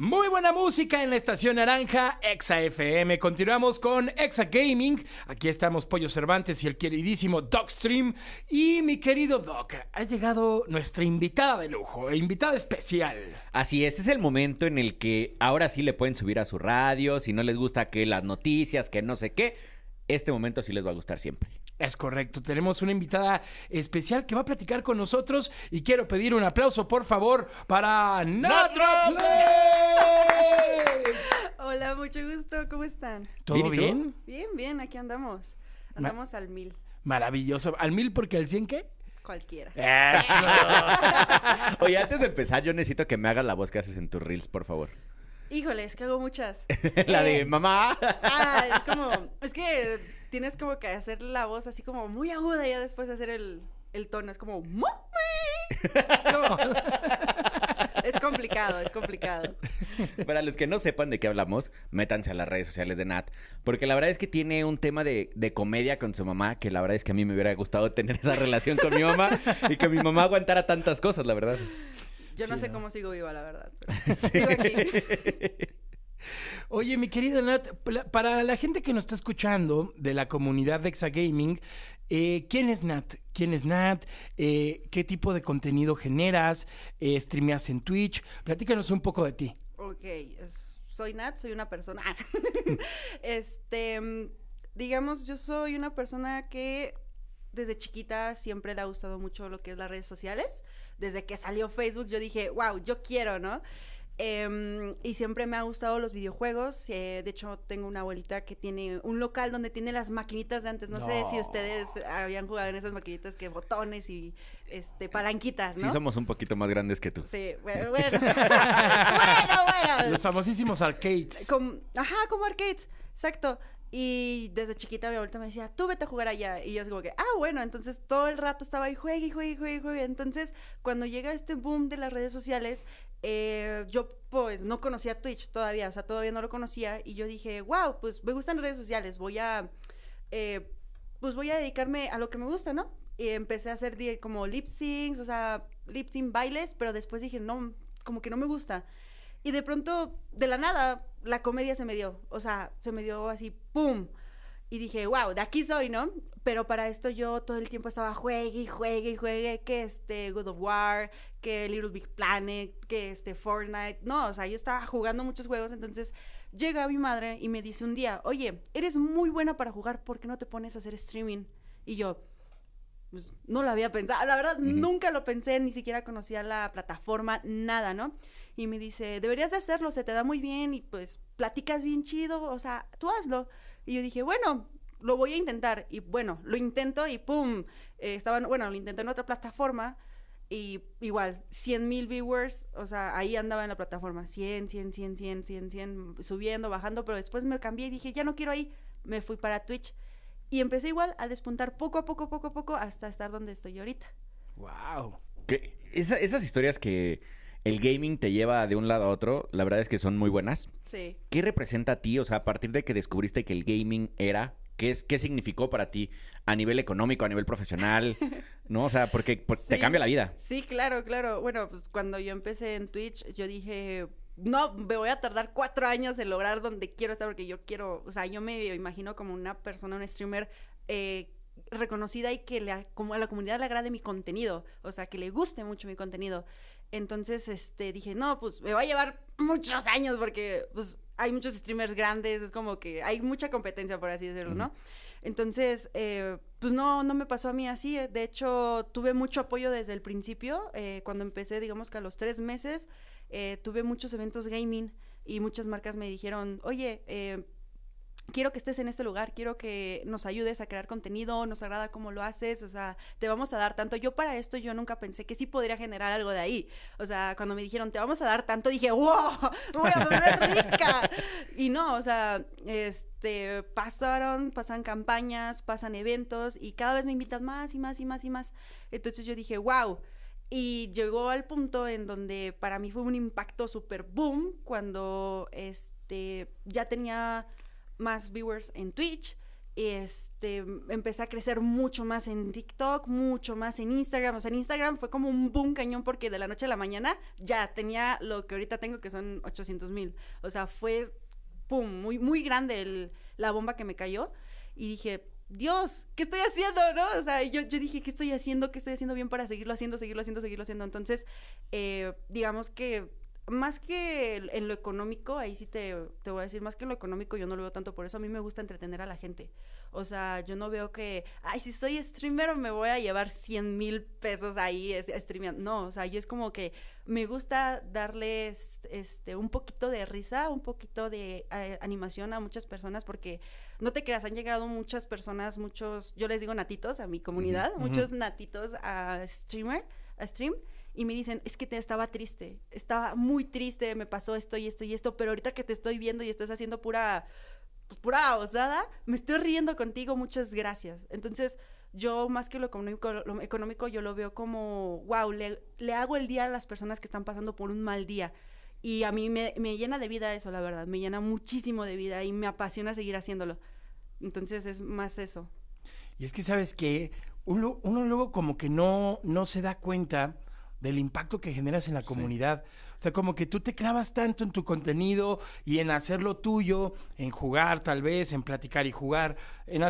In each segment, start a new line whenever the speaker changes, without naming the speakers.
Muy buena música en la estación naranja Exa FM. Continuamos con Exa Gaming. Aquí estamos Pollo Cervantes y el queridísimo Docstream. Y mi querido Doc,
ha llegado nuestra invitada de lujo, invitada especial. Así es, es el momento en el que ahora sí le pueden subir a su radio, si no les gusta que las noticias, que no sé qué. Este momento sí les va a gustar siempre.
Es correcto, tenemos una invitada especial que va a platicar con nosotros y quiero pedir un aplauso, por favor, para Natra
Hola, mucho gusto, ¿cómo están? ¿Todo bien? Bien, bien, aquí andamos. Andamos al mil.
Maravilloso. ¿Al mil porque al cien qué?
Cualquiera. Eso.
Oye, antes de empezar, yo necesito que me hagas la voz que haces en tus reels, por favor.
Híjoles, que hago muchas.
la de eh, mamá.
Ay, como, es que tienes como que hacer la voz así como muy aguda y ya después hacer el, tono. Es como... es complicado, es complicado.
Para los que no sepan de qué hablamos, métanse a las redes sociales de Nat. Porque la verdad es que tiene un tema de, comedia con su mamá, que la verdad es que a mí me hubiera gustado tener esa relación con mi mamá y que mi mamá aguantara tantas cosas, la verdad.
Yo no sé cómo sigo viva, la verdad.
Pero
Oye, mi querido Nat, para la gente que nos está escuchando de la comunidad de Exagaming, eh, ¿quién es Nat? ¿Quién es Nat? Eh, ¿Qué tipo de contenido generas? Eh, ¿Streameas en Twitch? Platícanos un poco de ti.
Ok, soy Nat, soy una persona. este, digamos, yo soy una persona que desde chiquita siempre le ha gustado mucho lo que es las redes sociales. Desde que salió Facebook, yo dije, wow, yo quiero, ¿no? Em, y siempre me ha gustado los videojuegos. Eh, de hecho, tengo una abuelita que tiene un local donde tiene las maquinitas de antes. No, sé si ustedes habían jugado en esas maquinitas que botones y este palanquitas, Sí, somos un poquito más grandes que tú. Sí, bueno, Los famosísimos
arcades.
ajá, como arcades. Exacto. Y desde chiquita mi abuelita me decía, tú vete a jugar allá. Y yo digo como que, ah, bueno, entonces todo el rato estaba ahí, juegue, juegue, juegue, juegue. Entonces, cuando llega este boom de las redes sociales, eh, yo pues no conocía Twitch todavía, o sea, todavía no lo conocía. Y yo dije, wow, pues me gustan redes sociales, voy a, eh, pues voy a dedicarme a lo que me gusta, ¿no? Y empecé a hacer como lip syncs, o sea, lip sync bailes, pero después dije, no, como que no me gusta. Y de pronto, de la nada, la comedia se me dio. O sea, se me dio así, ¡pum! Y dije, wow, de aquí soy, ¿no? Pero para esto yo todo el tiempo estaba juegue y juegue y juegue, que este God of War, que Little Big Planet, que este Fortnite. No, o sea, yo estaba jugando muchos juegos, entonces llega mi madre y me dice un día, oye, eres muy buena para jugar, ¿por qué no te pones a hacer streaming? Y yo, pues, no lo había pensado, la verdad nunca lo pensé, ni siquiera conocía la plataforma, nada, ¿no? Y me dice, deberías de hacerlo, se te da muy bien y pues platicas bien chido, o sea, tú hazlo. Y yo dije, bueno, lo voy a intentar. Y bueno, lo intento y ¡pum! Eh, estaban, bueno, lo intenté en otra plataforma y igual, 100 mil viewers, o sea, ahí andaba en la plataforma, 100, 100, 100, 100, 100, 100, subiendo, bajando, pero después me cambié y dije, ya no quiero ahí, me fui para Twitch y empecé igual a despuntar poco a poco, poco a poco, hasta estar donde estoy ahorita.
¡Wow! esas historias que el gaming te lleva de un lado a otro, la verdad es que son muy buenas. Sí. ¿Qué representa a ti? O sea, a partir de que descubriste que el gaming era, ¿qué, significó para ti a nivel económico, a nivel profesional? ¿No? O sea, porque, te cambia la vida.
Sí, claro, claro. Bueno, pues cuando yo empecé en Twitch, yo dije, no me voy a tardar cuatro años en lograr donde quiero estar, porque yo quiero, o sea, yo me imagino como una persona, un streamer eh, reconocida y que la, como a la comunidad le agrade mi contenido, o sea, que le guste mucho mi contenido. Entonces, este, dije, no, pues me va a llevar muchos años porque, pues, hay muchos streamers grandes, es como que hay mucha competencia, por así decirlo, ¿no? Entonces, eh, pues no, no me pasó a mí así. Eh, de hecho, tuve mucho apoyo desde el principio. Eh, cuando empecé, digamos que a los tres meses, tuve muchos eventos gaming y muchas marcas me dijeron, oye, quiero que estés en este lugar, quiero que nos ayudes a crear contenido, nos agrada cómo lo haces, o sea, te vamos a dar tanto. Yo para esto yo nunca pensé que sí podría generar algo de ahí. O sea, cuando me dijeron, te vamos a dar tanto, dije, wow, voy a volver rica. y no, o sea, este, pasaron, pasan campañas, pasan eventos y cada vez me invitas más y más y más y más. Entonces yo dije, wow. Y llegó al punto en donde para mí fue un impacto súper boom cuando este, ya tenía más viewers en Twitch. Este, empecé a crecer mucho más en TikTok, mucho más en Instagram. O sea, en Instagram fue como un boom cañón porque de la noche a la mañana ya tenía lo que ahorita tengo, que son 800 mil. O sea, fue, pum, muy, muy grande la bomba que me cayó. Y dije, Dios, ¿qué estoy haciendo? ¿No? O sea, yo, yo, dije, ¿qué estoy haciendo? ¿Qué estoy haciendo bien para seguirlo haciendo, seguirlo haciendo, seguirlo haciendo? Entonces, eh, digamos que más que en lo económico, ahí sí te, voy a decir, más que en lo económico yo no lo veo tanto por eso, a mí me gusta entretener a la gente. O sea, yo no veo que, ay, si soy streamer me voy a llevar 100 mil pesos ahí streameando. No, o sea, yo es como que me gusta darles este, un poquito de risa, un poquito de eh, animación a muchas personas porque, no te creas, han llegado muchas personas, muchos, yo les digo natitos a mi comunidad, muchos natitos a streamer, a stream y me dicen, es que te estaba triste, estaba muy triste, me pasó esto y esto y esto, pero ahorita que te estoy viendo y estás haciendo pura, pues, pura osada, me estoy riendo contigo, muchas gracias. Entonces, yo más que lo económico, económico yo lo veo como, wow, le, le, hago el día a las personas que están pasando por un mal día. Y a mí me, me llena de vida eso, la verdad, me llena muchísimo de vida y me apasiona seguir haciéndolo. Entonces es más eso.
Y es que sabes que uno, uno, luego como que no, no se da cuenta del impacto que generas en la comunidad. O sea, como que tú te clavas tanto en tu contenido y en hacerlo tuyo, en jugar tal vez, en platicar y jugar, en,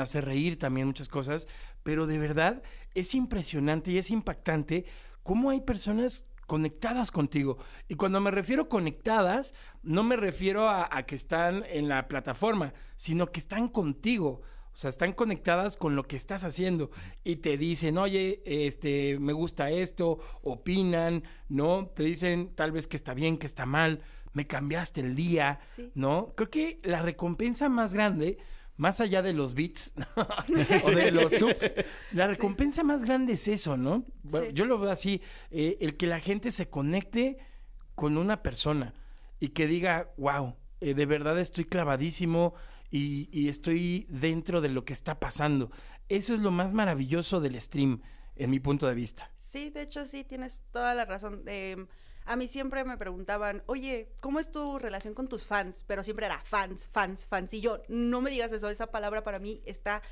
hacer reír también muchas cosas, pero de verdad es impresionante y es impactante cómo hay personas conectadas contigo. Y cuando me refiero conectadas, no me refiero a que están en la plataforma, sino que están contigo. O sea, están conectadas con lo que estás haciendo y te dicen, oye, este, me gusta esto, opinan, ¿no? Te dicen tal vez que está bien, que está mal, me cambiaste el día, ¿no? Creo que la recompensa más grande, más allá de los bits o de los subs, la recompensa más grande es eso, ¿no? Yo lo veo así, eh, el que la gente se conecte con una persona y que diga, wow, eh, de verdad estoy clavadísimo y, estoy dentro de lo que está pasando. Eso es lo más maravilloso del stream, en mi punto de vista.
Sí, de hecho sí, tienes toda la razón. Em, a mí siempre me preguntaban, oye, ¿cómo es tu relación con tus fans? Pero siempre era fans, fans, fans. Y yo, no me digas eso, esa palabra para mí está,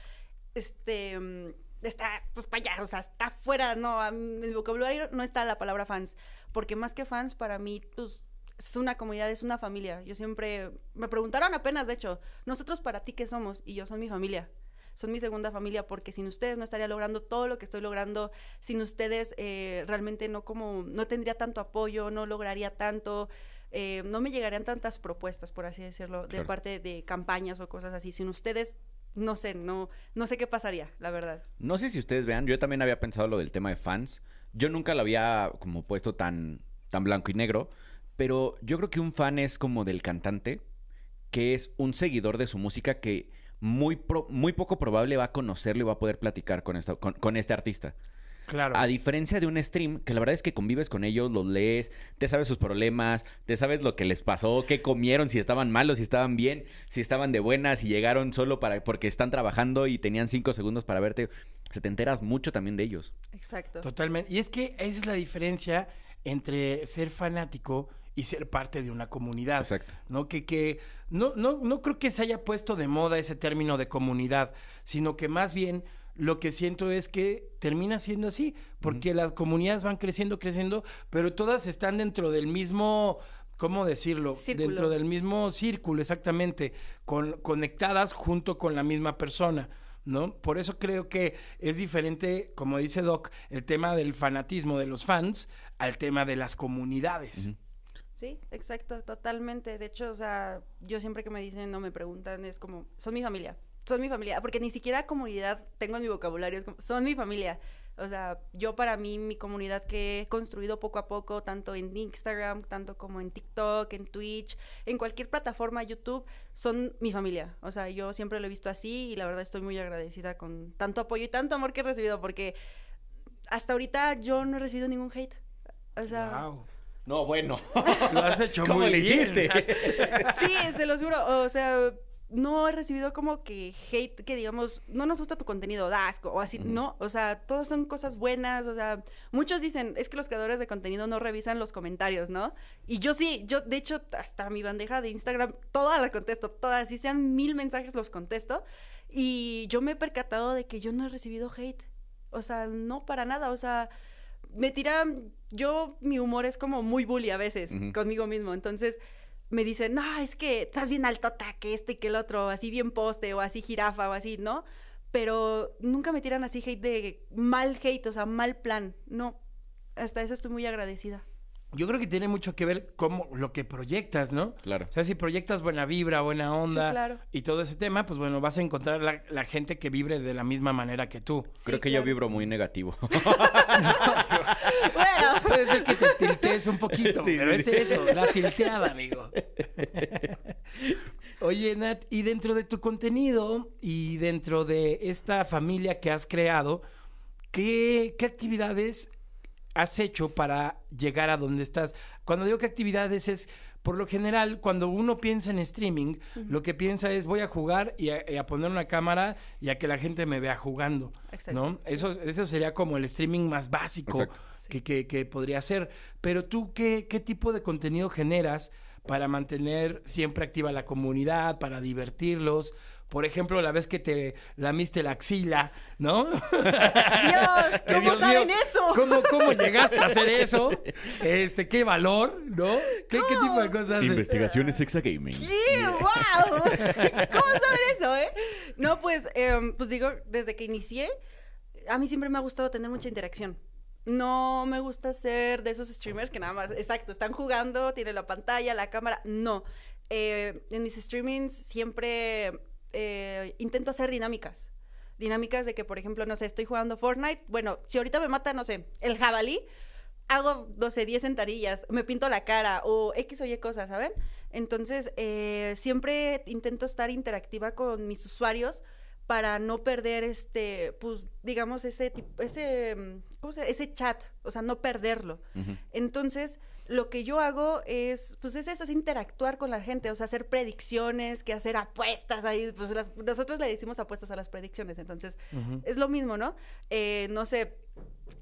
este, em, está, pues para allá, o sea, está fuera, no, en mi vocabulario no está la palabra fans. Porque más que fans, para mí tus pues, es una comunidad, es una familia. Yo siempre, me preguntaron apenas, de hecho, nosotros para ti qué somos y yo son mi familia. Son mi segunda familia porque sin ustedes no estaría logrando todo lo que estoy logrando. Sin ustedes eh, realmente no como no tendría tanto apoyo, no lograría tanto, eh, no me llegarían tantas propuestas, por así decirlo, de parte de campañas o cosas así. Sin ustedes no sé, no, no sé qué pasaría, la verdad.
No sé si ustedes vean, yo también había pensado lo del tema de fans. Yo nunca lo había como puesto tan, tan blanco y negro. Pero yo creo que un fan es como del cantante, que es un seguidor de su música que muy, muy poco probable va a conocerlo y va a poder platicar con, esta, con, este artista. Claro. A diferencia de un stream, que la verdad es que convives con ellos, los lees, te sabes sus problemas, te sabes lo que les pasó, qué comieron, si estaban malos, si estaban bien, si estaban de buenas, si llegaron solo para porque están trabajando y tenían cinco segundos para verte. Se te enteras mucho también de ellos.
Exacto.
Totalmente. Y es que esa es la diferencia entre ser fanático y ser parte de una comunidad. Exacto. ¿No? Que, que no, no, no creo que se haya puesto de moda ese término de comunidad, sino que más bien lo que siento es que termina siendo así, porque las comunidades van creciendo, creciendo, pero todas están dentro del mismo, ¿cómo decirlo? Dentro del mismo círculo, exactamente, con, conectadas junto con la misma persona. ¿No? Por eso creo que es diferente, como dice Doc, el tema del fanatismo de los fans al tema de las comunidades.
Sí, exacto, totalmente. De hecho, o sea, yo siempre que me dicen, no me preguntan, es como, son mi familia, son mi familia, porque ni siquiera comunidad tengo en mi vocabulario, es como, son mi familia. O sea, yo para mí, mi comunidad que he construido poco a poco, tanto en Instagram, tanto como en TikTok, en Twitch, en cualquier plataforma, YouTube, son mi familia. O sea, yo siempre lo he visto así y la verdad estoy muy agradecida con tanto apoyo y tanto amor que he recibido, porque hasta ahorita yo no he recibido ningún hate. O sea, wow.
No, bueno. Lo has hecho como le hiciste?
sí, se lo juro. O sea, no he recibido como que hate, que digamos, no nos gusta tu contenido, dasco o así, no, o sea, todas son cosas buenas, o sea, muchos dicen, es que los creadores de contenido no revisan los comentarios, ¿no? Y yo sí, yo, de hecho, hasta mi bandeja de Instagram, todas las contesto, todas, si sean mil mensajes los contesto, y yo me he percatado de que yo no he recibido hate, o sea, no para nada, o sea, me tiran... yo, mi humor es como muy bully a veces conmigo mismo, entonces me dicen, no, es que estás bien alto que este y que el otro, así bien poste, o así jirafa, o así, ¿no? Pero nunca me tiran así hate de mal hate, o sea, mal plan, no. Hasta eso estoy muy agradecida
yo creo que tiene mucho que ver cómo lo que proyectas, ¿no? Claro. O sea, si proyectas buena vibra, buena onda y todo ese tema, pues bueno, vas a encontrar la, gente que vibre de la misma manera que tú. creo que yo vibro
muy negativo. bueno.
Puede ser que te tiltees un poquito, pero es eso, la tilteada, amigo. Oye, Nat, y dentro de tu contenido y dentro de esta familia que has creado, ¿qué, actividades has hecho para llegar a donde estás? Cuando digo que actividades es, por lo general, cuando uno piensa en streaming, lo que piensa es voy a jugar y a, poner una cámara y a que la gente me vea jugando. ¿no? Eso, eso sería como el streaming más básico que, que, que podría ser. Pero tú, ¿qué, qué tipo de contenido generas? para mantener siempre activa la comunidad, para divertirlos, por ejemplo, la vez que te lamiste la axila, ¿no? Dios,
¿cómo saben eso? ¿cómo,
llegaste a hacer eso? Este, qué valor, ¿no? ¿Qué, tipo de cosas?
Investigaciones sexagaming.
Gaming. wow. ¿Cómo saben eso, eh? No, pues, em, pues digo, desde que inicié, a mí siempre me ha gustado tener mucha interacción. No me gusta ser de esos streamers que nada más, exacto, están jugando, tienen la pantalla, la cámara. No. Eh, en mis streamings siempre eh, intento hacer dinámicas. Dinámicas de que, por ejemplo, no sé, estoy jugando Fortnite. Bueno, si ahorita me mata, no sé, el jabalí, hago, 12, 10 sentarillas, me pinto la cara o X o Y cosas, ¿saben? Entonces, eh, siempre intento estar interactiva con mis usuarios para no perder este, pues, digamos, ese tipo, ese, ¿cómo se ese chat, o sea, no perderlo. Entonces, lo que yo hago es, pues es eso, es interactuar con la gente, o sea, hacer predicciones, que hacer apuestas ahí, pues nosotros le decimos apuestas a las predicciones, entonces es lo mismo, ¿no? Eh, no sé,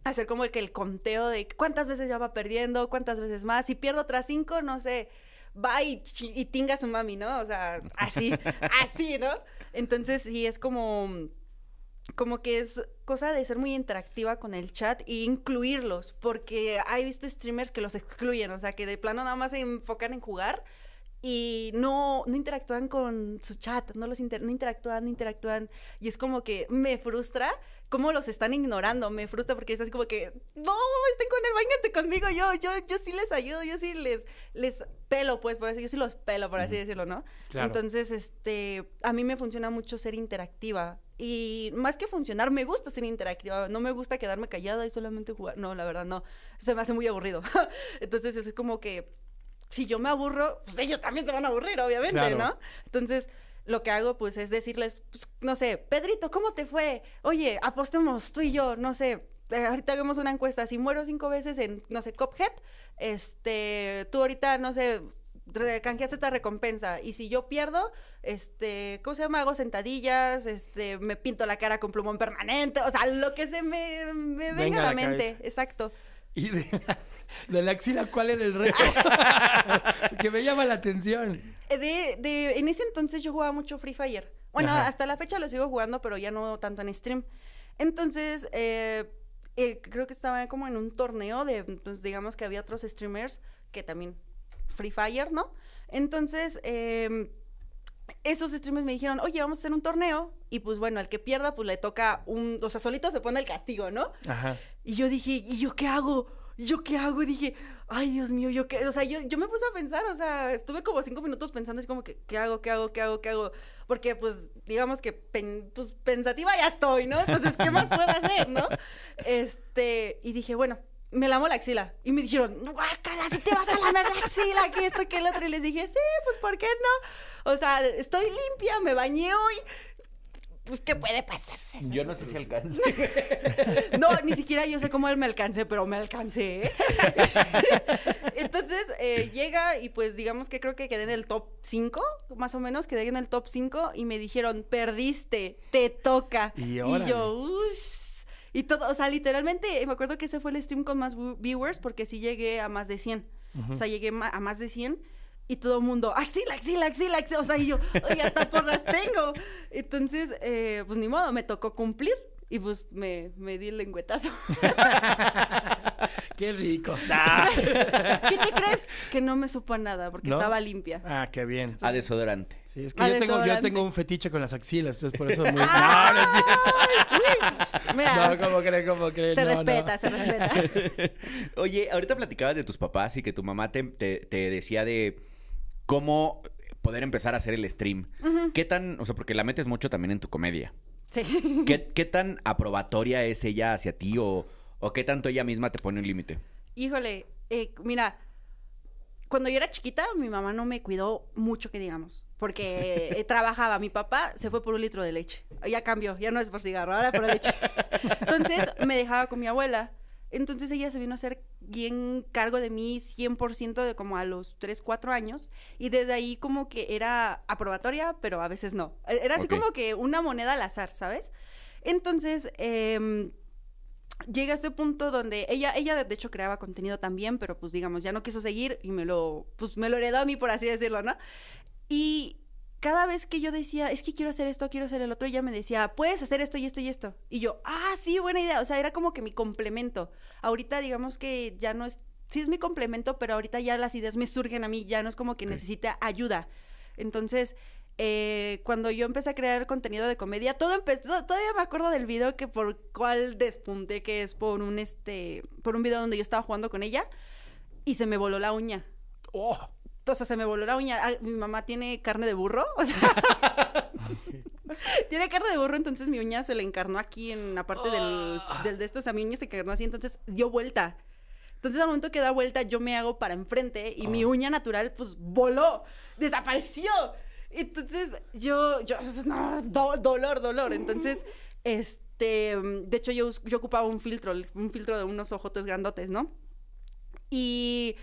hacer como el que el conteo de cuántas veces ya va perdiendo, cuántas veces más, si pierdo otras cinco, no sé, va y, y tinga a su mami, ¿no? O sea, así, así, ¿no? Entonces sí es como como que es cosa de ser muy interactiva con el chat e incluirlos, porque he visto streamers que los excluyen, o sea, que de plano nada más se enfocan en jugar y no, no interactúan con su chat, no los no interactúan, no interactúan. Y es como que me frustra cómo los están ignorando, me frustra porque es así como que, no, estén con él, váyanse conmigo, yo, yo, yo sí les ayudo, yo sí les, les pelo, pues, por eso, yo sí los pelo, por así decirlo, ¿no? Entonces, este, a mí me funciona mucho ser interactiva. Y más que funcionar, me gusta ser interactiva. No me gusta quedarme callada y solamente jugar. No, la verdad, no. Se me hace muy aburrido. Entonces, es como que si yo me aburro, pues ellos también se van a aburrir, obviamente, ¿no? Entonces, lo que hago, pues, es decirles, pues, no sé, Pedrito, ¿cómo te fue? Oye, apostemos tú y yo, no sé, eh, ahorita hagamos una encuesta, si muero cinco veces en, no sé, Cophead, este, tú ahorita, no sé, canjeas esta recompensa y si yo pierdo, este, ¿cómo se llama? Hago sentadillas, este, me pinto la cara con plumón permanente, o sea, lo que se me, venga, a la, mente, exacto. Y de
de la axila, ¿cuál era el reto? que me llama la atención.
Eh, de, de, en ese entonces yo jugaba mucho Free Fire. Bueno, hasta la fecha lo sigo jugando, pero ya no tanto en stream. Entonces, eh, eh, creo que estaba como en un torneo de, pues, digamos que había otros streamers que también Free Fire, ¿no? Entonces, em, esos streamers me dijeron, oye, vamos a hacer un torneo. Y pues bueno, al que pierda, pues le toca un. O sea, solito se pone el castigo, ¿no? Ajá. Y yo dije, ¿y yo qué hago? yo qué hago? Y dije, ay, Dios mío, yo qué, o sea, yo, yo me puse a pensar, o sea, estuve como cinco minutos pensando, es como que, ¿qué hago, qué hago, qué hago, qué hago? Porque, pues, digamos que, pues, pensativa ya estoy, ¿no? Entonces, ¿qué más puedo hacer, no? Este, y dije, bueno, me lamo la axila. Y me dijeron, guácala, si te vas a lamer la axila, que esto, que el otro. Y les dije, sí, pues, ¿por qué no? O sea, estoy limpia, me bañé hoy pues, ¿qué puede pasarse? Yo no sé si alcance. no, ni siquiera yo sé cómo él me alcance, pero me alcancé. Entonces, eh, llega y pues digamos que creo que quedé en el top 5, más o menos, quedé en el top 5 y me dijeron, perdiste, te toca. Y, yo, uff. Y todo, o sea, literalmente, me acuerdo que ese fue el stream con más viewers porque sí llegué a más de 100. O sea, llegué a más de 100 y todo el mundo, axila, axila, axila, axila. O sea, y yo, oye, hasta porras tengo. Entonces, eh, pues ni modo, me tocó cumplir y pues me, di el lengüetazo. ¡Qué rico! ¿Qué te crees? Que no me supo nada porque estaba limpia.
Ah, qué bien. A desodorante. Sí, es que yo tengo,
yo
tengo, un fetiche con las axilas, entonces por eso muy... No, no,
es... no, ¿cómo creen? ¿Cómo creen? Se respeta, se respeta. Oye, ahorita platicabas de tus papás y que tu mamá te decía de cómo poder empezar a hacer el stream. ¿Qué tan, o sea, porque la metes mucho también en tu comedia? Sí. ¿Qué, tan aprobatoria es ella hacia ti o, o qué tanto ella misma te pone un límite?
Híjole, eh, mira, cuando yo era chiquita, mi mamá no me cuidó mucho, que digamos, porque eh, trabajaba. Mi papá se fue por un litro de leche. Ya cambió, ya no es por cigarro, ahora por leche. Entonces me dejaba con mi abuela. Entonces ella se vino a hacer bien cargo de mí 100% de como a los 3, 4 años y desde ahí como que era aprobatoria, pero a veces no. E-, era así como que una moneda al azar, ¿sabes? Entonces, em, llega a este punto donde ella, ella de hecho creaba contenido también, pero pues digamos, ya no quiso seguir y me lo, pues me lo heredó a mí, por así decirlo, ¿no? Y cada vez que yo decía, es que quiero hacer esto, quiero hacer el otro, ella me decía, puedes hacer esto y esto y esto. Y yo, ah, sí, buena idea. O sea, era como que mi complemento. Ahorita digamos que ya no es, sí es mi complemento, pero ahorita ya las ideas me surgen a mí, ya no es como que necesita ayuda. Entonces, eh, cuando yo empecé a crear contenido de comedia, todo empezó, todavía me acuerdo del video que por cuál despunté, que es por un, este, por un video donde yo estaba jugando con ella y se me voló la uña. ¡Oh! o se me voló la uña. Ah, mi mamá tiene carne de burro, tiene carne de burro, entonces mi uña se le encarnó aquí en la parte del, ah. de esto, o sea, mi uña se encarnó así, entonces dio vuelta. Entonces al momento que da vuelta yo me hago para enfrente y mi ah. uña natural pues voló, desapareció. Entonces yo, yo, no, dolor, dolor. Entonces, este, de hecho yo, yo ocupaba un filtro, un filtro de unos ojotes grandotes, ¿no? Y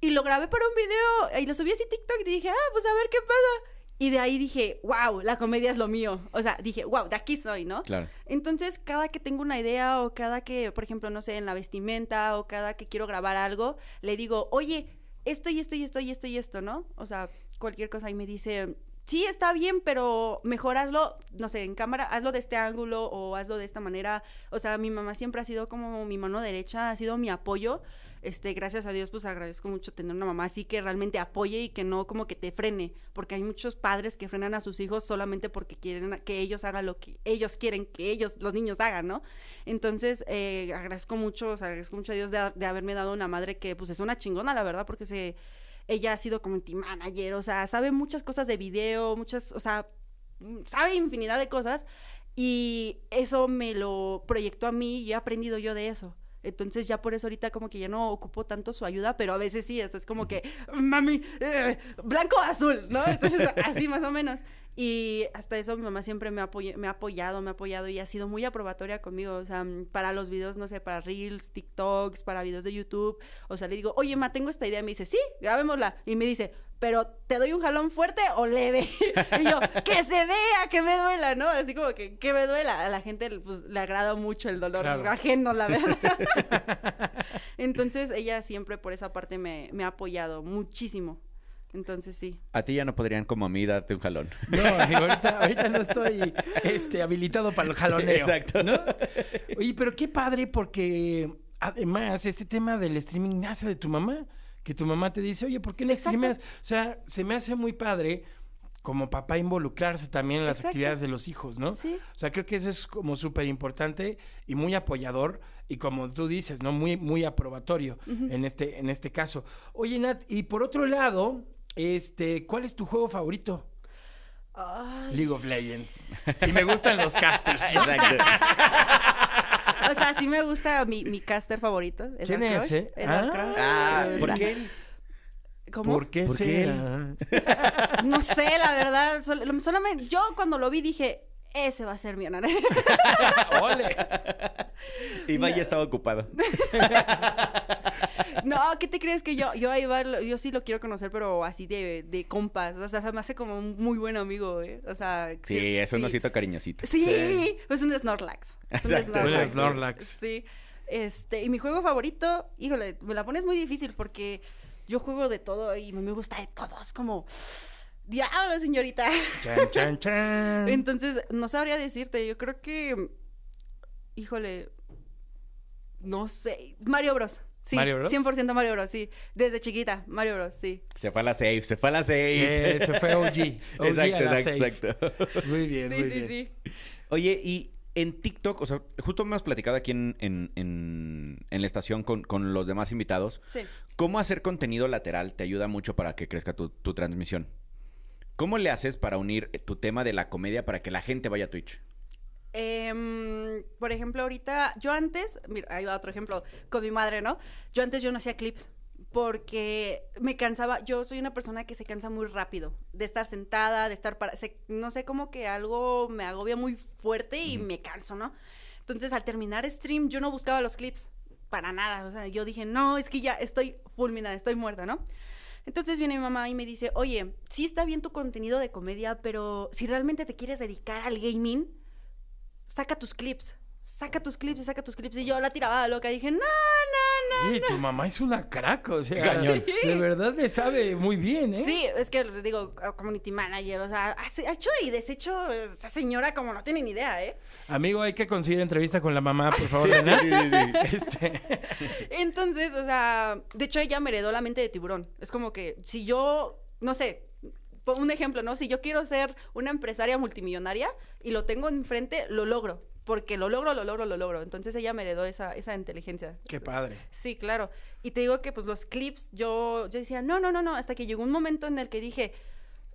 y lo grabé para un video y lo subí así TikTok y dije, ah, pues a ver qué pasa. Y de ahí dije, wow, la comedia es lo mío. O sea, dije, wow, de aquí soy, ¿no? Claro. Entonces, cada que tengo una idea o cada que, por ejemplo, no sé, en la vestimenta o cada que quiero grabar algo, le digo, oye, esto y esto y esto y esto y esto, ¿no? O sea, cualquier cosa. Y me dice, sí, está bien, pero mejor hazlo, no sé, en cámara, hazlo de este ángulo o hazlo de esta manera. O sea, mi mamá siempre ha sido como mi mano derecha, ha sido mi apoyo. Este, gracias a Dios, pues agradezco mucho tener una mamá así que realmente apoye y que no como que te frene, porque hay muchos padres que frenan a sus hijos solamente porque quieren que ellos hagan lo que ellos quieren que ellos, los niños hagan, ¿no? Entonces, eh, agradezco mucho, agradezco mucho a Dios de, haberme dado una madre que, pues, es una chingona, la verdad, porque se, ella ha sido como team manager, o sea, sabe muchas cosas de video, muchas, o sea, sabe infinidad de cosas y eso me lo proyectó a mí y he aprendido yo de eso. Entonces ya por eso ahorita como que ya no ocupo tanto su ayuda, pero a veces sí, es, es como que, mami, eh, blanco azul, ¿no? Entonces así más o menos. Y hasta eso mi mamá siempre me, me ha apoyado, me ha apoyado y ha sido muy aprobatoria conmigo. O sea, mm, para los videos, no sé, para Reels, TikToks, para videos de YouTube. O sea, le digo, oye, ma, tengo esta idea. me dice, sí, grabémosla. Y me dice, pero te doy un jalón fuerte o leve. y yo, que se vea, que me duela, ¿no? Así como que, que me duela. A la gente pues, le agrada mucho el dolor ajeno, la verdad. Entonces ella siempre por esa parte me, ha apoyado muchísimo. Entonces sí.
A ti ya no podrían como a mí darte un jalón. No,
ahorita, no estoy
este, habilitado para el jaloneo. Exacto.
¿no? Oye, pero qué padre porque además este tema del streaming nace de tu mamá que tu mamá te dice, oye, ¿por qué no O sea, se me hace muy padre como papá involucrarse también en las actividades de los hijos, ¿no? Sí. O sea, creo que eso es como súper importante y muy apoyador y como tú dices, ¿no? Muy, muy aprobatorio en, este, en este caso. Oye, Nat, y por otro lado, este, ¿cuál es tu juego favorito? League of Legends. Y me gustan los casters.
Exacto o sea, sí me gusta mi, mi caster favorito. ¿Quién es? ah, ¿por qué ¿Por qué,
¿Por pues
No sé, la verdad. solamente, yo cuando lo vi dije, ese va a ser mi honor. ¡Ole! Y vaya estaba ocupado. no, ¿qué te crees que yo, yo ahí va, yo sí lo quiero conocer, pero así de, de compas, o sea, se me hace como un muy buen amigo, ¿eh? O sea,
sí. sí es un osito cariñosito. Sí, es
pues un Snorlax. Es un Exacto. Snorlax. sí. Este, y mi juego favorito, híjole, me la pones muy difícil porque yo juego de todo y me gusta de todo. Es como, diablo, señorita.
Chan, chan, chan.
Entonces, no sabría decirte, yo creo que, híjole, no sé, Mario Bros. Sí, 100% Mario Bros, sí. Desde chiquita, Mario Bros, sí.
Se fue a la safe, se fue a la safe. se fue OG. exacto, exacto, exacto. Muy bien, sí, sí, sí. Oye, y en TikTok, o sea, justo me has platicado aquí en, la estación con, los demás invitados. Sí. ¿Cómo hacer contenido lateral te ayuda mucho para que crezca tu, tu transmisión? ¿Cómo le haces para unir tu tema de la comedia para que la gente vaya a Twitch?
Em, por ejemplo, ahorita, yo antes, mira, hay otro ejemplo con mi madre, ¿no? Yo antes yo no hacía clips porque me cansaba, yo soy una persona que se cansa muy rápido, de estar sentada, de estar para, no sé, como que algo me agobia muy fuerte y me canso, ¿no? Entonces, al terminar stream, yo no buscaba los clips, para nada, o sea, yo dije, no, es que ya estoy fulminada, estoy muerta, ¿no? Entonces viene mi mamá y me dice, oye, sí está bien tu contenido de comedia, pero si realmente te quieres dedicar al gaming, saca tus clips. Saca tus clips saca tus clips. Y yo la tiraba loca. Dije, no, no, no. Y tu
mamá es una crack, o sea, de verdad me sabe muy bien, ¿eh? Sí,
es que digo, ah, community manager, o sea, ha hecho y deshecho esa señora como no tiene ni idea, ¿eh?
Amigo, hay que conseguir entrevista con la mamá, por favor, este.
Entonces, o sea, de hecho ella me heredó la mente de tiburón. Es como que si yo, no sé, un ejemplo, ¿no? Si yo quiero ser una empresaria multimillonaria y lo tengo enfrente, lo logro. Porque lo logro, lo logro, lo logro. Entonces ella me heredó esa, esa inteligencia. Qué padre. Sí, claro. Y te digo que pues los clips, yo, yo decía, no, no, no, no. Hasta que llegó un momento en el que dije,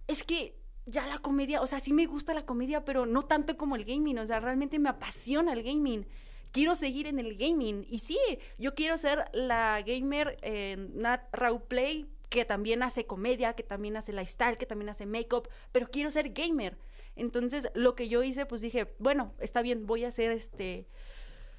es que ya la comedia, o sea, sí me gusta la comedia, pero no tanto como el gaming. O sea, realmente me apasiona el gaming quiero seguir en el gaming. Y sí, yo quiero ser la gamer eh, Nat Rauplay que también hace comedia, que también hace lifestyle, que también hace makeup, pero quiero ser gamer. Entonces, lo que yo hice, pues dije, bueno, está bien, voy a hacer este,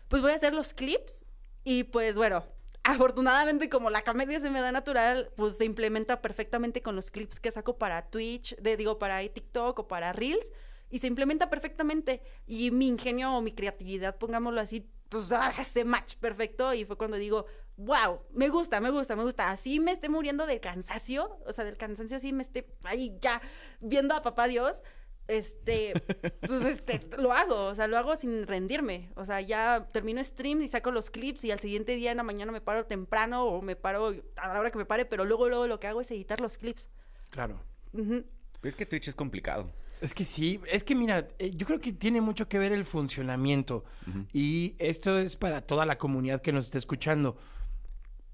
pues voy a hacer los clips y pues bueno, afortunadamente como la comedia se me da natural, pues se implementa perfectamente con los clips que saco para Twitch, de, digo, para TikTok o para Reels, y se implementa perfectamente. Y mi ingenio o mi creatividad, pongámoslo así, pues hace ah, match perfecto y fue cuando digo, wow, me gusta, me gusta, me gusta. Así me esté muriendo de cansancio, o sea, del cansancio así me esté ahí ya viendo a papá Dios, este, pues este, lo hago, o sea, lo hago sin rendirme. O sea, ya termino stream y saco los clips y al siguiente día en la mañana me paro temprano o me paro a la hora que me pare, pero luego, luego lo que hago es editar los clips. Claro. Mhm.
Es que Twitch es complicado. Es que sí, es
que mira, eh, yo creo que tiene mucho que ver el funcionamiento y esto es para toda la comunidad que nos está escuchando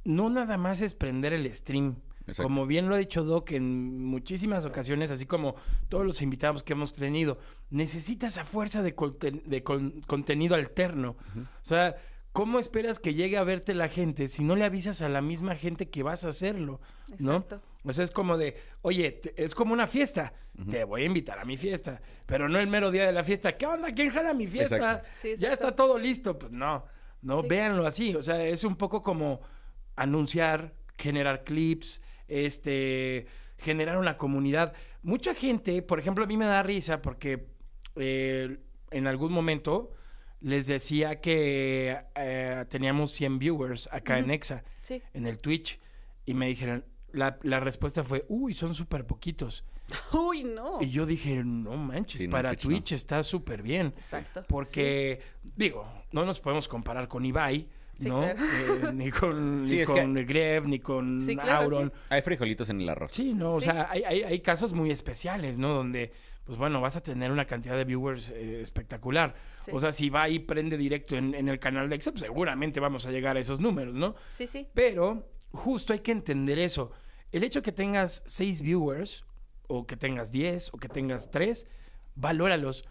no nada más es prender el stream. Como bien lo ha dicho Doc en muchísimas ocasiones, así como todos los invitados que hemos tenido, necesitas a fuerza de, de contenido alterno. O sea, ¿cómo esperas que llegue a verte la gente si no le avisas a la misma gente que vas a hacerlo? ¿no? O sea, es como de, oye, es como una fiesta, te voy a invitar a mi fiesta, pero no el mero día de la fiesta. ¿Qué onda? ¿Quién jala mi fiesta? ya está todo listo. Pues no, no, véanlo así. O sea, es un poco como anunciar, generar clips, este, generar una comunidad. Mucha gente, por ejemplo, a mí me da risa porque eh, en algún momento les decía que eh, teníamos 100 viewers acá en Exa, en el Twitch, y me dijeron, la, respuesta fue, uy, son súper poquitos.
Uy, no. Y yo
dije, no manches, para Twitch, está súper bien. Exacto. Porque, digo, no nos podemos comparar con Ibai, ¿no? ni con, ni
con Hay frijolitos en el arroz. Sí,
no, o sea, hay, casos muy especiales, ¿no? Donde, pues bueno, vas a tener una cantidad de viewers eh, espectacular. O sea, si va y prende directo en, el canal de Excel, pues, seguramente vamos a llegar a esos números, ¿no? Sí, sí. Pero justo hay que entender eso. El hecho de que tengas seis viewers, o que tengas diez, o que tengas tres, valóralos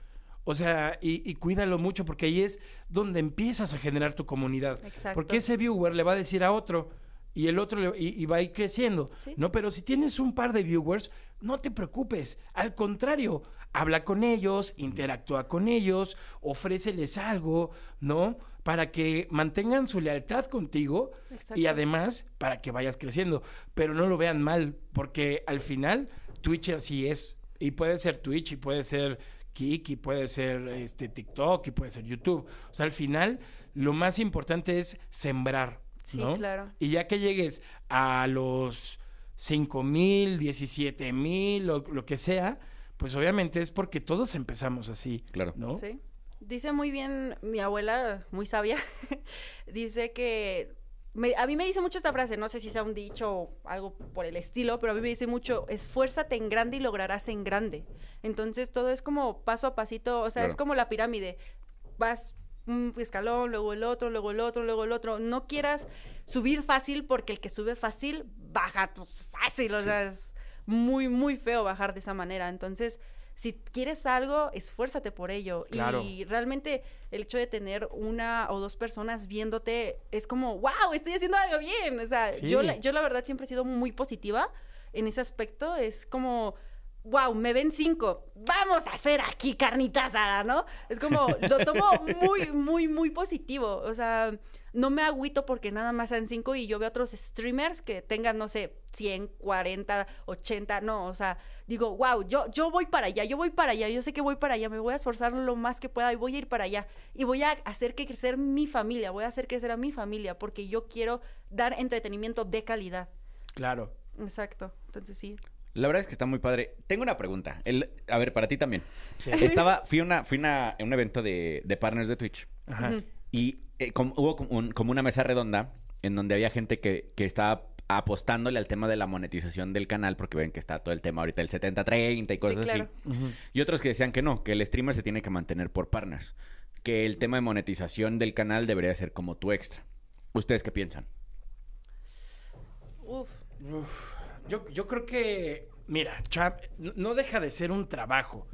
o sea, y, y, cuídalo mucho porque ahí es donde empiezas a generar tu comunidad. Exacto. Porque ese viewer le va a decir a otro y el otro le, y, va a ir creciendo. No, pero si tienes un par de viewers, no te preocupes. Al contrario, habla con ellos, interactúa con ellos, ofréceles algo, ¿no? Para que mantengan su lealtad contigo
y además
para que vayas creciendo. Pero no lo vean mal, porque al final Twitch así es. Y puede ser Twitch y puede ser Kiki, puede ser este, TikTok, y puede ser YouTube. O sea, al final, lo más importante es sembrar. Sí, claro. Y ya que llegues a los 5 mil, 17 mil, lo, lo, que sea, pues obviamente es porque todos empezamos así. Claro. ¿no? Sí.
Dice muy bien mi abuela, muy sabia, dice que a mí me dice mucho esta frase, no sé si sea un dicho o algo por el estilo, pero a mí me dice mucho, esfuérzate en grande y lograrás en grande. Entonces todo es como paso a pasito, o sea, es como la pirámide. Vas un escalón, luego el otro, luego el otro, luego el otro. No quieras subir fácil porque el que sube fácil baja pues, fácil, o sea, es muy, muy feo bajar de esa manera. Entonces si quieres algo, esfuérzate por ello. Y realmente el hecho de tener una o dos personas viéndote es como, wow, estoy haciendo algo bien. O sea, yo, yo la verdad siempre he sido muy positiva en ese aspecto. Es como wow, me ven cinco, vamos a hacer aquí carnitas ¿no? Es como, lo tomo muy, muy, muy positivo. O sea, no me agüito porque nada más sean cinco y yo veo otros streamers que tengan, no sé, 100, 40, 80, no, o sea, digo, wow, yo, yo voy para allá, yo voy para allá, yo sé que voy para allá, me voy a esforzar lo más que pueda y voy a ir para allá y voy a hacer que crecer mi familia, voy a hacer crecer a mi familia porque yo quiero dar entretenimiento de calidad. Claro. Exacto, entonces sí.
La verdad es que está muy padre. Tengo una pregunta. a ver, para ti también. Estaba, fui a una, fui una, un evento de, de partners de Twitch. Ajá. Y eh, hubo como, una mesa redonda en donde había gente que, estaba apostándole al tema de la monetización del canal, porque ven que está todo el tema ahorita del 70-30 y cosas así. Y otros que decían que no, que el streamer se tiene que mantener por partners, que el mm. tema de monetización del canal debería ser como tu extra. ¿Ustedes qué piensan?
Uf. Yo, yo, creo que, mira, Chap, no deja de ser un trabajo,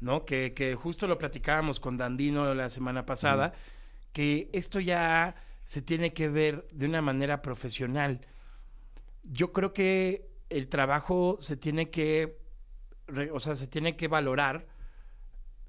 ¿no? Que, justo lo platicábamos con Dandino la semana pasada que esto ya se tiene que ver de una manera profesional. Yo creo que el trabajo se tiene que, o sea, se tiene que valorar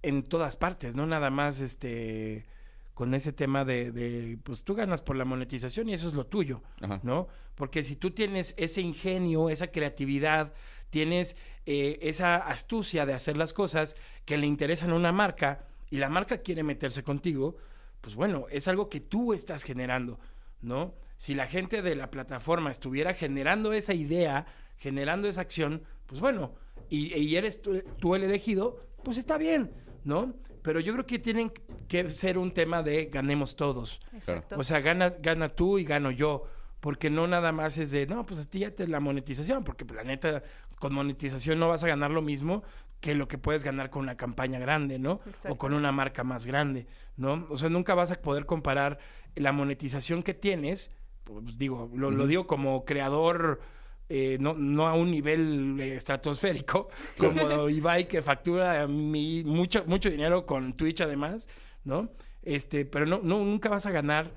en todas partes, no nada más este con ese tema de, pues tú ganas por la monetización y eso es lo tuyo, ¿no? Porque si tú tienes ese ingenio, esa creatividad, tienes eh, esa astucia de hacer las cosas que le interesan a una marca y la marca quiere meterse contigo, pues bueno, es algo que tú estás generando, ¿no? Si la gente de la plataforma estuviera generando esa idea, generando esa acción, pues bueno, y, y eres tú, el elegido, pues está bien, ¿no? Pero yo creo que tienen que ser un tema de ganemos todos. Exacto. O sea, gana, gana tú y gano yo. Porque no nada más es de, no, pues a ti ya te la monetización, porque pues, la neta, con monetización no vas a ganar lo mismo que lo que puedes ganar con una campaña grande, ¿no? O con una marca más grande, ¿no? O sea, nunca vas a poder comparar la monetización que tienes, pues digo, lo, digo como creador, eh, no, no a un nivel eh, estratosférico, como Ibai que factura mi, mucho, mucho dinero con Twitch además, ¿no? Este, pero no, no, nunca vas a ganar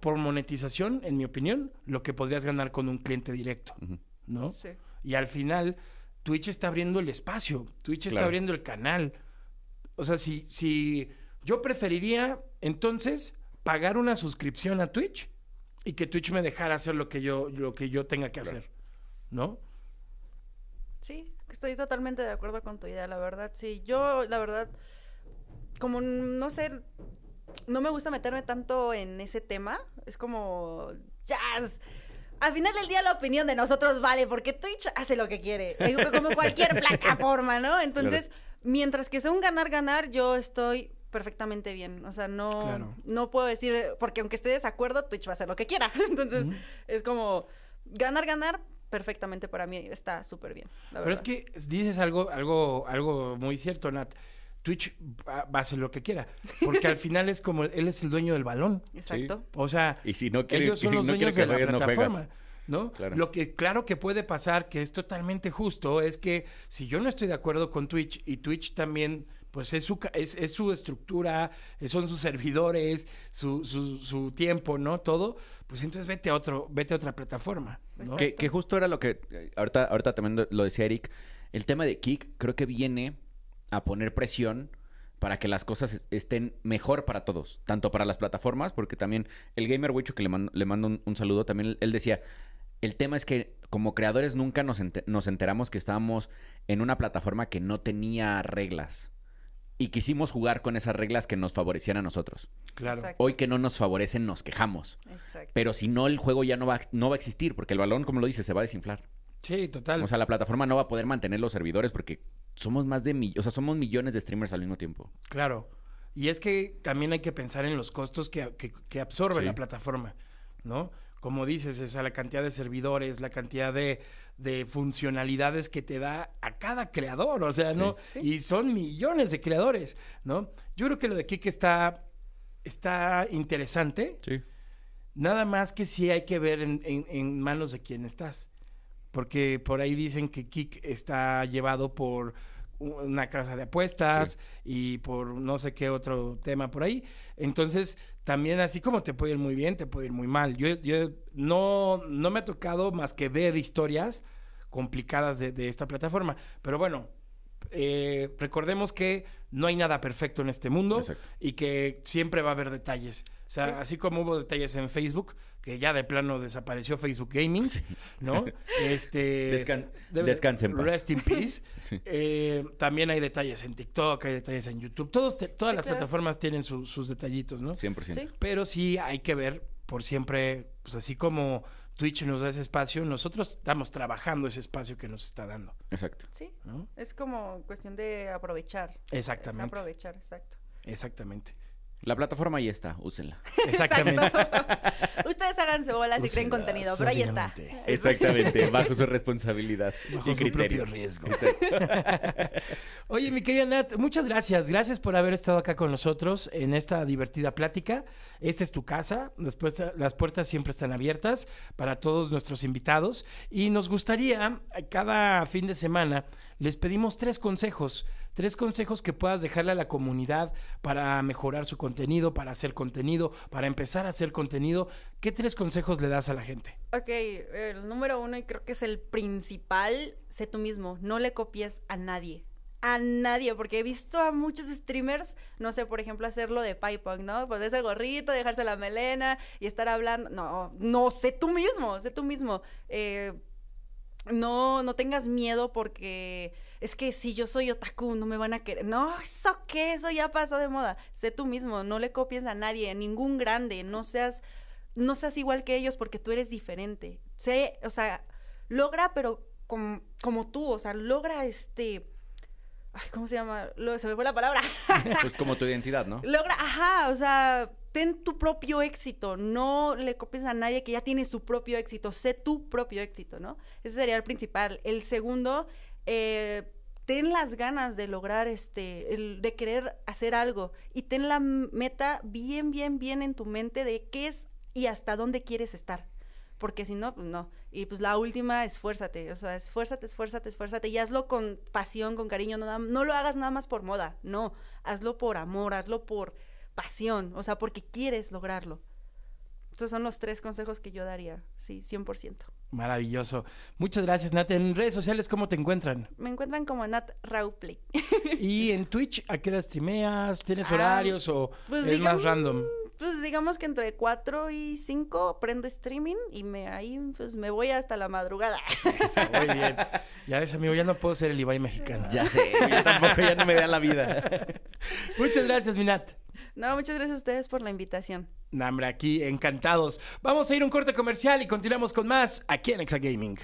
por monetización, en mi opinión, lo que podrías ganar con un cliente directo, ¿no? Sí. Y al final Twitch está abriendo el espacio, Twitch está abriendo el canal. O sea, si, si yo preferiría entonces pagar una suscripción a Twitch y que Twitch me dejara hacer lo que yo, lo que yo tenga que hacer, ¿no?
Sí, estoy totalmente de acuerdo con tu idea, la verdad. Sí, yo, la verdad, como no sé, no me gusta meterme tanto en ese tema. Es como jazz al final del día la opinión de nosotros vale, porque Twitch hace lo que quiere, como cualquier plataforma, ¿no? Entonces, mientras que sea un ganar-ganar, yo estoy perfectamente bien. O sea, no, no puedo decir, porque aunque esté de desacuerdo, Twitch va a hacer lo que quiera. Entonces, es como ganar-ganar perfectamente para mí está súper bien. Pero es
que dices algo, algo, algo muy cierto, Nat. Twitch va, a hacer lo que quiera. Porque al final es como él es el dueño del balón. Exacto. O sea,
y si no quiere, ellos son los dueños de la plataforma.
Lo que claro que puede pasar, que es totalmente justo, es que si yo no estoy de acuerdo con Twitch y Twitch también pues es su, es, su estructura, son sus servidores, su, su, su, tiempo, ¿no? Todo, pues entonces vete a, otro, vete a otra plataforma. Que,
justo era lo que, eh, ahorita, ahorita también lo decía Eric, el tema de Kik creo que viene a poner presión para que las cosas estén mejor para todos, tanto para las plataformas, porque también el gamer Wicho, que le mando, le un, saludo, también él decía, el tema es que como creadores nunca nos, nos enteramos que estábamos en una plataforma que no tenía reglas y quisimos jugar con esas reglas que nos favorecían a nosotros. Claro. Hoy que no nos favorecen nos quejamos. Exacto. Pero si no el juego ya no va, no va a existir porque el balón, como lo dice, se va a desinflar. Sí, total. O sea, la plataforma no va a poder mantener los servidores porque somos más de millones, o sea, somos millones de streamers al mismo tiempo.
Claro. Y es que también hay que pensar en los costos que, absorbe la plataforma, ¿no? Como dices, o sea, la cantidad de servidores, la cantidad de, funcionalidades que te da a cada creador, o sea, ¿no? Y son millones de creadores, ¿no? Yo creo que lo de Kik está, está interesante. Sí. Nada más que sí hay que ver en, en manos de quién estás porque por ahí dicen que Kik está llevado por una casa de apuestas y por no sé qué otro tema por ahí. Entonces, también así como te puede ir muy bien, te puede ir muy mal. Yo, no, no me ha tocado más que ver historias complicadas de, esta plataforma. Pero bueno, eh, recordemos que no hay nada perfecto en este mundo y que siempre va a haber detalles. O sea, así como hubo detalles en Facebook, que ya de plano desapareció Facebook Gaming, ¿no? Este, descanse en paz. Rest in peace. Eh, también hay detalles en TikTok, hay detalles en YouTube. Todos todas las plataformas tienen sus detallitos, ¿no? 100%. Pero sí hay que ver por siempre, pues así como Twitch nos da ese espacio, nosotros estamos trabajando ese espacio que nos está dando.
Exacto.
Sí. Es como cuestión de aprovechar. Exactamente. aprovechar, exacto.
Exactamente. La plataforma ahí está, úsenla. Exactamente. Ustedes hagan bolas y creen contenido, pero ahí está. Exactamente, bajo su responsabilidad bajo su propio riesgo.
Oye, mi querida Nat, muchas gracias. Gracias por haber estado acá con nosotros en esta divertida plática. Esta es tu casa, las puertas siempre están abiertas para todos nuestros invitados y nos gustaría cada fin de semana les pedimos tres consejos tres consejos que puedas dejarle a la comunidad para mejorar su contenido, para hacer contenido, para empezar a hacer contenido. ¿Qué tres consejos le das a la gente?
Ok, el número uno y creo que es el principal, sé tú mismo, no le copies a nadie a nadie, porque he visto a muchos streamers, no sé, por ejemplo, hacerlo de Pipong, ¿no? Ponerse el gorrito, dejarse la melena y estar hablando. No, no, sé tú mismo, sé tú mismo. Eh, no, no tengas miedo porque es que si yo soy otaku no me van a querer. No, eso qué, eso ya pasó de moda. Sé tú mismo, no le copies a nadie, ningún grande, no seas no seas igual que ellos porque tú eres diferente. Sé, o sea, logra pero como tú, o sea, logra este Ay, ¿cómo se llama? se me fue la palabra.
pues como tu identidad, ¿no?
Logra, ajá, o sea, ten tu propio éxito, no le copies a nadie que ya tiene su propio éxito, sé tu propio éxito, ¿no? Ese sería el principal. El segundo eh, ten las ganas de lograr este, de querer hacer algo y ten la meta bien, bien, bien en tu mente de qué es y hasta dónde quieres estar. Porque si no, pues no. Y pues la última, esfuérzate. O sea, esfuérzate, esfuérzate, esfuérzate. Y hazlo con pasión, con cariño. No, no lo hagas nada más por moda. No. Hazlo por amor, hazlo por pasión. O sea, porque quieres lograrlo. Estos son los tres consejos que yo daría. Sí, 100%.
Maravilloso. Muchas gracias, Nat. En redes sociales, ¿cómo te encuentran?
Me encuentran como Nat Raupley
¿Y en Twitch a qué hora streameas? ¿Tienes horarios o pues es más random?
Pues digamos que entre 4 y 5 prendo streaming y me ahí pues me voy hasta la madrugada. muy
bien. Ya ves, amigo, ya no puedo ser el Ibai mexicano. Ya sé. tampoco, ya no me da la vida.
Muchas gracias, mi Nat. No, muchas gracias a ustedes por la invitación.
Nambra aquí encantados. Vamos a ir a un corte comercial y continuamos con más aquí en Exa Gaming.